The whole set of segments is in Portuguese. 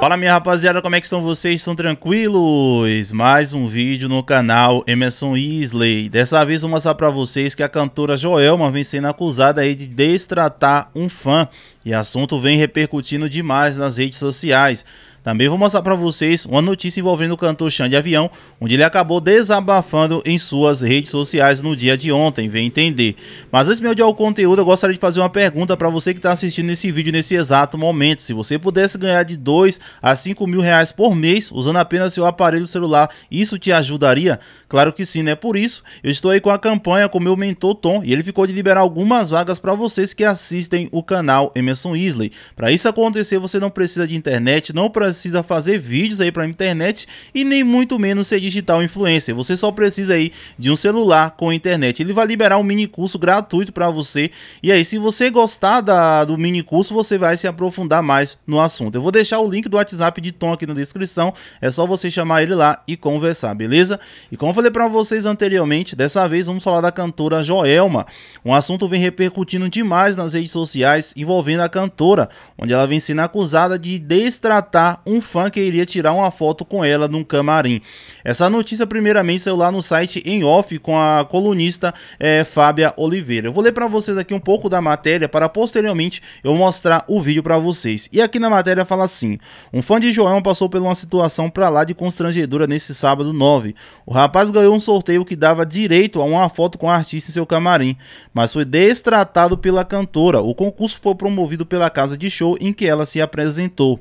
Fala minha rapaziada, como é que estão vocês? Estão tranquilos? Mais um vídeo no canal Emerson Isley. Dessa vez vou mostrar pra vocês que a cantora Joelma vem sendo acusada aí de destratar um fã. E assunto vem repercutindo demais nas redes sociais. Também vou mostrar para vocês uma notícia envolvendo o cantor Xande Avião, onde ele acabou desabafando em suas redes sociais no dia de ontem, vem entender. Mas antes de me o conteúdo, eu gostaria de fazer uma pergunta para você que está assistindo esse vídeo nesse exato momento. Se você pudesse ganhar de 2 a 5 mil reais por mês usando apenas seu aparelho celular, isso te ajudaria? Claro que sim, né? Por isso, eu estou aí com a campanha com meu mentor Tom e ele ficou de liberar algumas vagas para vocês que assistem o canal Emerson Isley. Para isso acontecer, você não precisa de internet, não precisa precisa fazer vídeos aí para a internet e nem muito menos ser digital influencer. Você só precisa aí de um celular com internet. Ele vai liberar um mini curso gratuito para você. E aí, se você gostar da, do mini curso, você vai se aprofundar mais no assunto. Eu vou deixar o link do WhatsApp de Tom aqui na descrição. É só você chamar ele lá e conversar, beleza? E como eu falei para vocês anteriormente, dessa vez vamos falar da cantora Joelma. Um assunto vem repercutindo demais nas redes sociais envolvendo a cantora, onde ela vem sendo acusada de destratar um fã que iria tirar uma foto com ela num camarim. Essa notícia primeiramente saiu lá no site em off com a colunista é, Fábia Oliveira. Eu vou ler para vocês aqui um pouco da matéria para posteriormente eu mostrar o vídeo para vocês. E aqui na matéria fala assim: um fã de João passou por uma situação para lá de constrangedora nesse sábado 9. O rapaz ganhou um sorteio que dava direito a uma foto com a artista em seu camarim, mas foi destratado pela cantora. O concurso foi promovido pela casa de show em que ela se apresentou.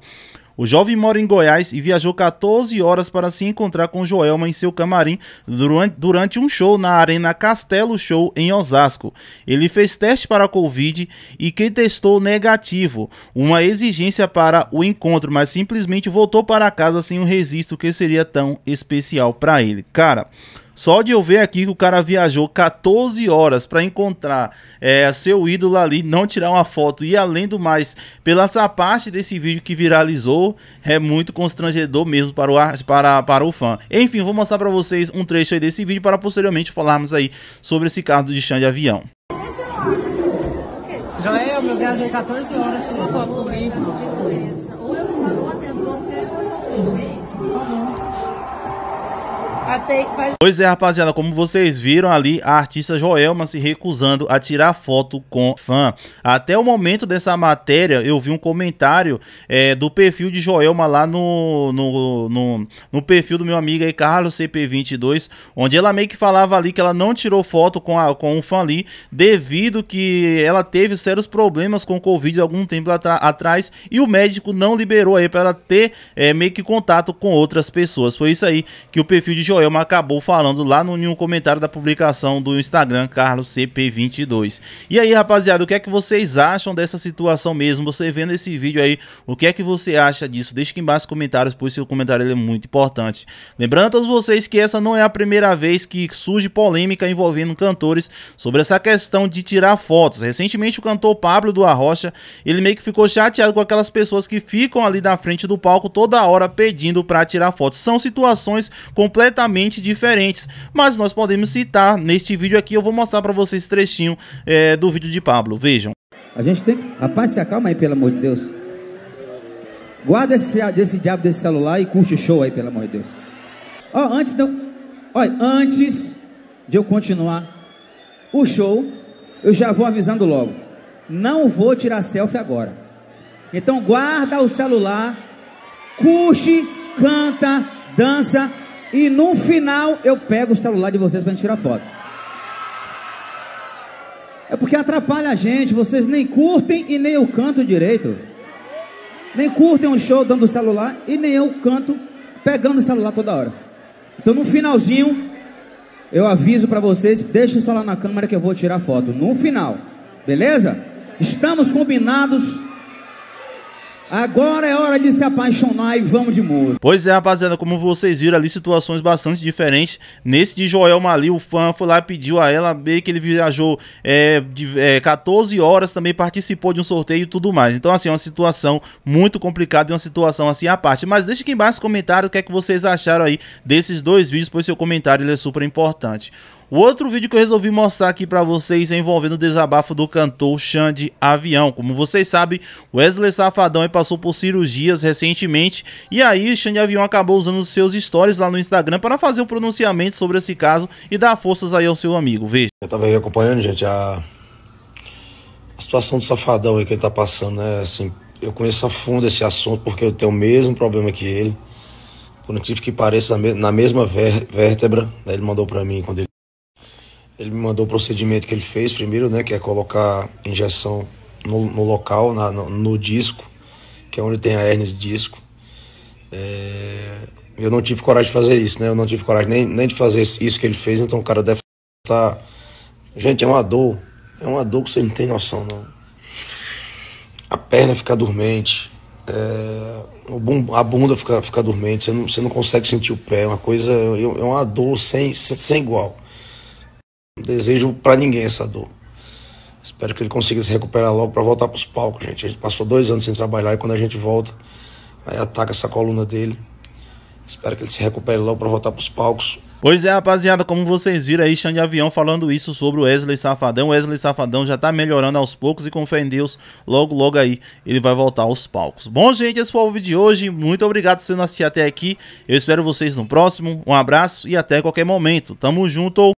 O jovem mora em Goiás e viajou 14 horas para se encontrar com Joelma em seu camarim durante um show na Arena Castelo Show em Osasco. Ele fez teste para a Covid e quem testou negativo, uma exigência para o encontro, mas simplesmente voltou para casa sem um registro que seria tão especial para ele. Cara. Só de eu ver aqui que o cara viajou 14 horas para encontrar é, seu ídolo ali, não tirar uma foto. E além do mais, pela essa parte desse vídeo que viralizou, é muito constrangedor mesmo para o, para, para o fã. Enfim, vou mostrar para vocês um trecho aí desse vídeo para posteriormente falarmos aí sobre esse carro de chão de avião. Joel, é, meu viajei 14 é horas, tirou foto comigo. Pois é, rapaziada, como vocês viram ali, a artista Joelma se recusando a tirar foto com fã. Até o momento dessa matéria, eu vi um comentário é, do perfil de Joelma lá no, no, no, no perfil do meu amigo aí, Carlos CP22, onde ela meio que falava ali que ela não tirou foto com, a, com o fã ali, devido que ela teve sérios problemas com o Covid algum tempo atrás e o médico não liberou aí para ela ter é, meio que contato com outras pessoas. Foi isso aí que o perfil de Joelma Rafael acabou falando lá no nenhum comentário da publicação do Instagram CarlosCP22. E aí, rapaziada, o que é que vocês acham dessa situação mesmo? Você vendo esse vídeo aí, o que é que você acha disso? Deixa aqui embaixo nos comentários, pois seu comentário é muito importante. Lembrando a todos vocês que essa não é a primeira vez que surge polêmica envolvendo cantores sobre essa questão de tirar fotos. Recentemente, o cantor Pablo do Arrocha, ele meio que ficou chateado com aquelas pessoas que ficam ali na frente do palco toda hora pedindo para tirar fotos. São situações completamente completamente diferentes. Mas nós podemos citar neste vídeo aqui, eu vou mostrar para vocês trechinho é, do vídeo de Pablo. Vejam. A gente tem que. Rapaz, se acalma aí, pelo amor de Deus. Guarda esse, esse diabo desse celular e curte o show aí, pelo amor de Deus. Ó, oh, antes de eu, olha, antes de eu continuar o show, eu já vou avisando logo. Não vou tirar selfie agora. Então guarda o celular, curte, canta, dança, e no final eu pego o celular de vocês pra gente tirar foto. É porque atrapalha a gente, vocês nem curtem e nem eu canto direito. Nem curtem um show dando o celular e nem eu canto pegando o celular toda hora. Então no finalzinho eu aviso para vocês, deixa o celular na câmera que eu vou tirar foto. No final, beleza? Estamos combinados. Agora é hora de se apaixonar e vamos de música. Pois é, rapaziada, como vocês viram ali, situações bastante diferentes. Nesse de Joel Mali, o fã foi lá e pediu a ela, bem que ele viajou é, de, é, 14 horas, também participou de um sorteio e tudo mais. Então, assim, é uma situação muito complicada e uma situação assim à parte. Mas deixa aqui embaixo no comentário o que é que vocês acharam aí desses dois vídeos, pois seu comentário ele é super importante. O outro vídeo que eu resolvi mostrar aqui para vocês é envolvendo o desabafo do cantor Xande Avião. Como vocês sabem, Wesley Safadão é passou por cirurgias recentemente. E aí, Xande Avião acabou usando os seus stories lá no Instagram para fazer um pronunciamento sobre esse caso e dar forças aí ao seu amigo. Veja. Eu tava aí acompanhando, gente, a, a situação do safadão aí que ele tá passando, né? Assim, eu conheço a fundo esse assunto porque eu tenho o mesmo problema que ele. Quando tive que pareça na mesma vértebra, né? ele mandou para mim quando ele ele me mandou o procedimento que ele fez primeiro, né? Que é colocar injeção no, no local, na, no, no, disco que é onde tem a hernia de disco. É... Eu não tive coragem de fazer isso, né? Eu não tive coragem nem, nem de fazer isso que ele fez, então o cara deve estar. Tá- Gente, é uma dor. É uma dor que você não tem noção, não. A perna fica dormente, é... a bunda fica, fica dormente, você não, você não consegue sentir o pé, é uma coisa. É, é uma dor sem, sem, sem igual. Não desejo para ninguém essa dor. Espero que ele consiga se recuperar logo para voltar para os palcos, gente. A gente passou dois anos sem trabalhar e quando a gente volta, aí ataca essa coluna dele. Espero que ele se recupere logo para voltar para os palcos. Pois é, rapaziada, como vocês viram aí, Xande Avião falando isso sobre o Wesley Safadão. O Wesley Safadão já tá melhorando aos poucos e com fé em Deus, logo, logo aí ele vai voltar aos palcos. Bom, gente, esse foi o vídeo de hoje. Muito obrigado por vocês assistir até aqui. Eu espero vocês no próximo. Um abraço e até qualquer momento. Tamo junto.